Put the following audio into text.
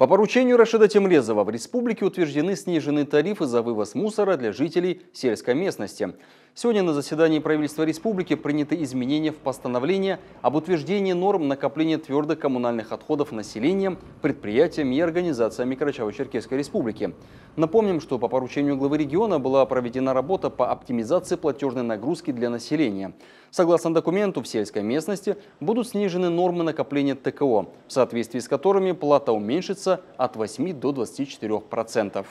По поручению Рашида Темрезова в республике утверждены сниженные тарифы за вывоз мусора для жителей сельской местности. Сегодня на заседании правительства республики приняты изменения в постановление об утверждении норм накопления твердых коммунальных отходов населением, предприятиями и организациями Карачаево-Черкесской республики. Напомним, что по поручению главы региона была проведена работа по оптимизации платежной нагрузки для населения. Согласно документу, в сельской местности будут снижены нормы накопления ТКО, в соответствии с которыми плата уменьшится от 8 до 24%.